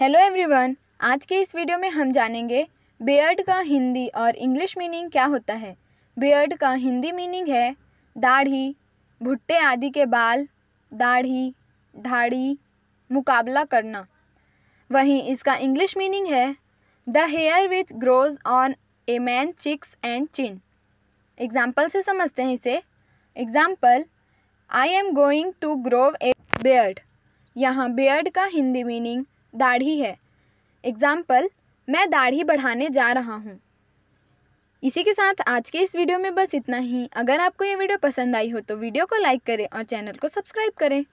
hello everyone आज के इस वीडियो में हम जानेंगे बियर्ड का हिंदी और इंग्लिश मीनिंग क्या होता है बियर्ड का हिंदी मीनिंग है दाढ़ी भुट्टे आदि के बाल दाढ़ी ढाढ़ी मुकाबला करना वहीं इसका इंग्लिश मीनिंग है the hair which grows on a man cheeks and chin example से समझते हैं इसे example I am going to grow a beard यहाँ बियर्ड का हिंदी मीनिंग दाढ़ी है एग्ज़ाम्पल मैं दाढ़ी बढ़ाने जा रहा हूँ इसी के साथ आज के इस वीडियो में बस इतना ही अगर आपको ये वीडियो पसंद आई हो तो वीडियो को लाइक करें और चैनल को सब्सक्राइब करें